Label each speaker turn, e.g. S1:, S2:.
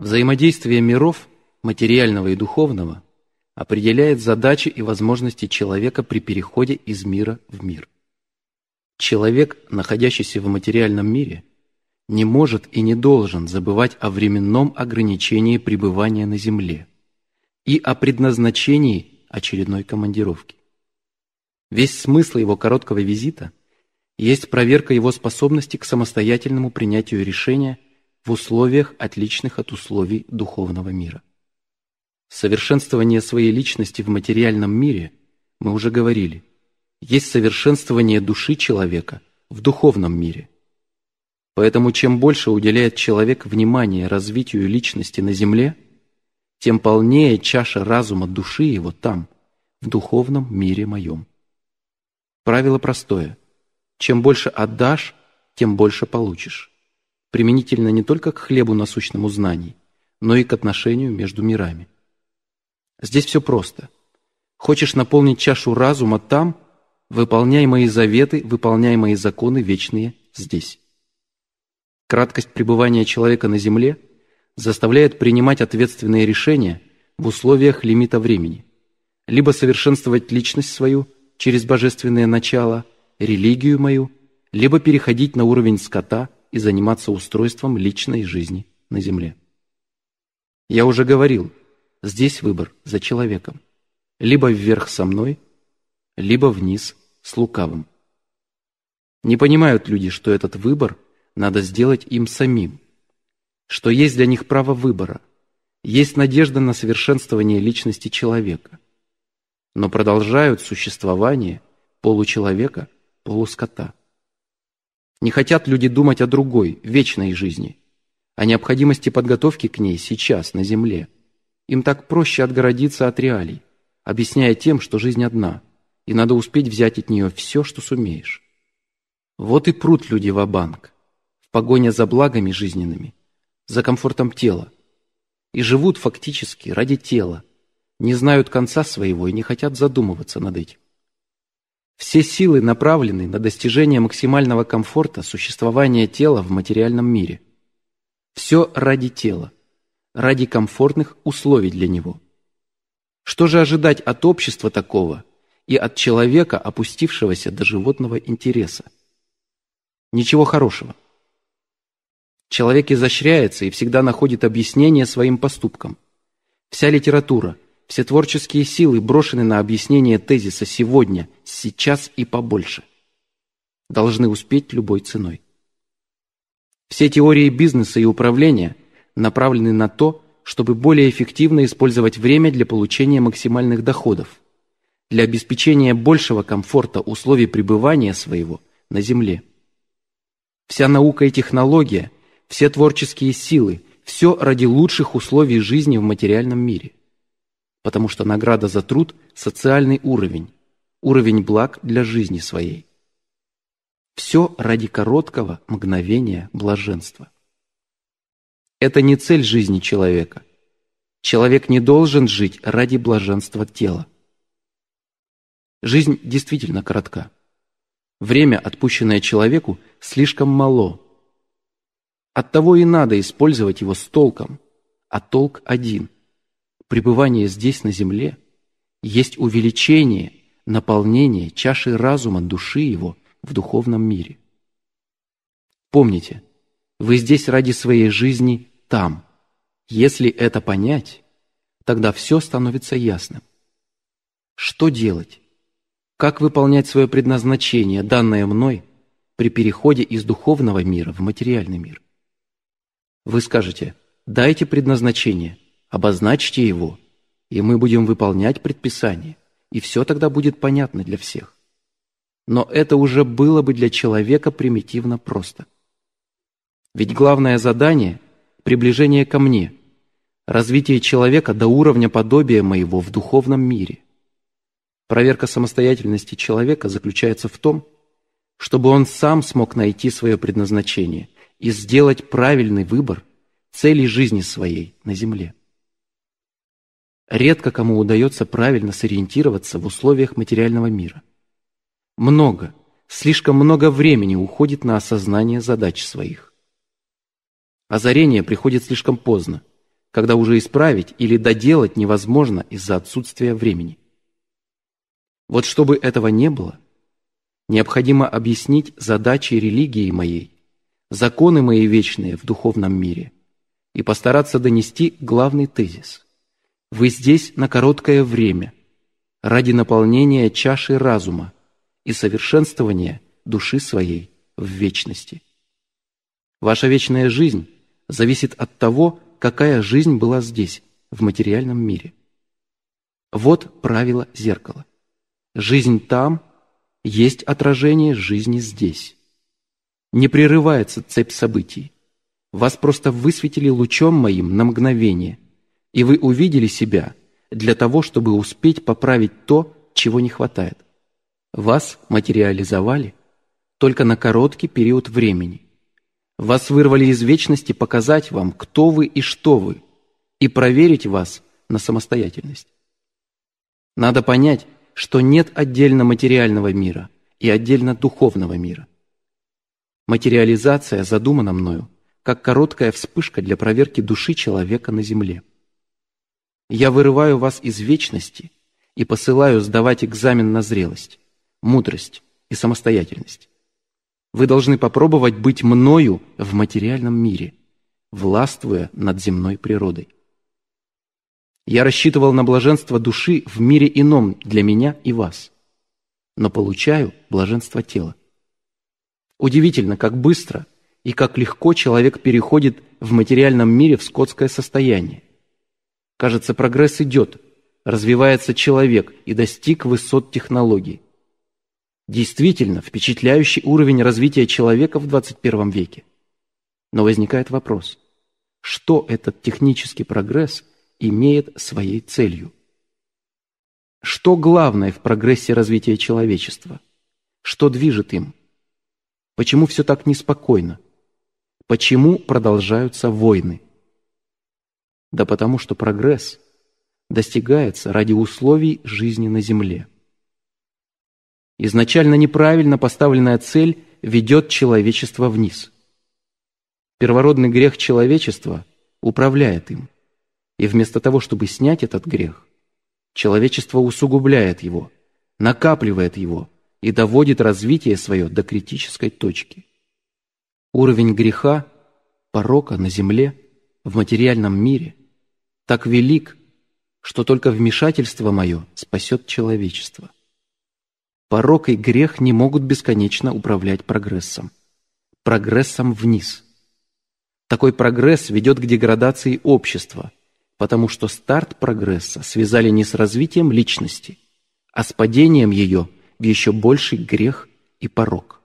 S1: Взаимодействие миров, материального и духовного, определяет задачи и возможности человека при переходе из мира в мир. Человек, находящийся в материальном мире, не может и не должен забывать о временном ограничении пребывания на Земле и о предназначении очередной командировки. Весь смысл его короткого визита есть проверка его способности к самостоятельному принятию решения – в условиях, отличных от условий духовного мира. Совершенствование своей личности в материальном мире, мы уже говорили, есть совершенствование души человека в духовном мире. Поэтому чем больше уделяет человек внимания развитию личности на земле, тем полнее чаша разума души его там, в духовном мире моем. Правило простое. Чем больше отдашь, тем больше получишь применительно не только к хлебу насущному знаний, но и к отношению между мирами. Здесь все просто. Хочешь наполнить чашу разума там, выполняй мои заветы, выполняй мои законы вечные здесь. Краткость пребывания человека на земле заставляет принимать ответственные решения в условиях лимита времени, либо совершенствовать личность свою через божественное начало, религию мою, либо переходить на уровень скота – и заниматься устройством личной жизни на Земле. Я уже говорил, здесь выбор за человеком. Либо вверх со мной, либо вниз с лукавым. Не понимают люди, что этот выбор надо сделать им самим, что есть для них право выбора, есть надежда на совершенствование личности человека, но продолжают существование получеловека, полускота. Не хотят люди думать о другой, вечной жизни, о необходимости подготовки к ней сейчас, на земле. Им так проще отгородиться от реалий, объясняя тем, что жизнь одна, и надо успеть взять от нее все, что сумеешь. Вот и прут люди в банк в погоне за благами жизненными, за комфортом тела, и живут фактически ради тела, не знают конца своего и не хотят задумываться над этим. Все силы направлены на достижение максимального комфорта существования тела в материальном мире. Все ради тела, ради комфортных условий для него. Что же ожидать от общества такого и от человека, опустившегося до животного интереса? Ничего хорошего. Человек изощряется и всегда находит объяснение своим поступкам. Вся литература – все творческие силы брошены на объяснение тезиса сегодня, сейчас и побольше. Должны успеть любой ценой. Все теории бизнеса и управления направлены на то, чтобы более эффективно использовать время для получения максимальных доходов, для обеспечения большего комфорта условий пребывания своего на Земле. Вся наука и технология, все творческие силы, все ради лучших условий жизни в материальном мире потому что награда за труд – социальный уровень, уровень благ для жизни своей. Все ради короткого мгновения блаженства. Это не цель жизни человека. Человек не должен жить ради блаженства тела. Жизнь действительно коротка. Время, отпущенное человеку, слишком мало. Оттого и надо использовать его с толком, а толк один – пребывание здесь, на земле, есть увеличение, наполнение чаши разума души его в духовном мире. Помните, вы здесь ради своей жизни там. Если это понять, тогда все становится ясным. Что делать? Как выполнять свое предназначение, данное мной, при переходе из духовного мира в материальный мир? Вы скажете, дайте предназначение, Обозначьте его, и мы будем выполнять предписание, и все тогда будет понятно для всех. Но это уже было бы для человека примитивно просто. Ведь главное задание – приближение ко мне, развитие человека до уровня подобия моего в духовном мире. Проверка самостоятельности человека заключается в том, чтобы он сам смог найти свое предназначение и сделать правильный выбор цели жизни своей на Земле. Редко кому удается правильно сориентироваться в условиях материального мира. Много, слишком много времени уходит на осознание задач своих. Озарение приходит слишком поздно, когда уже исправить или доделать невозможно из-за отсутствия времени. Вот чтобы этого не было, необходимо объяснить задачи религии моей, законы мои вечные в духовном мире и постараться донести главный тезис – вы здесь на короткое время, ради наполнения чаши разума и совершенствования души своей в вечности. Ваша вечная жизнь зависит от того, какая жизнь была здесь, в материальном мире. Вот правило зеркала. Жизнь там есть отражение жизни здесь. Не прерывается цепь событий. Вас просто высветили лучом моим на мгновение – и вы увидели себя для того, чтобы успеть поправить то, чего не хватает. Вас материализовали только на короткий период времени. Вас вырвали из вечности показать вам, кто вы и что вы, и проверить вас на самостоятельность. Надо понять, что нет отдельно материального мира и отдельно духовного мира. Материализация задумана мною как короткая вспышка для проверки души человека на Земле. Я вырываю вас из вечности и посылаю сдавать экзамен на зрелость, мудрость и самостоятельность. Вы должны попробовать быть мною в материальном мире, властвуя над земной природой. Я рассчитывал на блаженство души в мире ином для меня и вас, но получаю блаженство тела. Удивительно, как быстро и как легко человек переходит в материальном мире в скотское состояние. Кажется, прогресс идет, развивается человек и достиг высот технологий. Действительно, впечатляющий уровень развития человека в 21 веке. Но возникает вопрос, что этот технический прогресс имеет своей целью? Что главное в прогрессе развития человечества? Что движет им? Почему все так неспокойно? Почему продолжаются войны? Да потому что прогресс достигается ради условий жизни на Земле. Изначально неправильно поставленная цель ведет человечество вниз. Первородный грех человечества управляет им. И вместо того, чтобы снять этот грех, человечество усугубляет его, накапливает его и доводит развитие свое до критической точки. Уровень греха, порока на земле – в материальном мире так велик, что только вмешательство мое спасет человечество. Порок и грех не могут бесконечно управлять прогрессом. Прогрессом вниз. Такой прогресс ведет к деградации общества, потому что старт прогресса связали не с развитием личности, а с падением ее в еще больший грех и порок.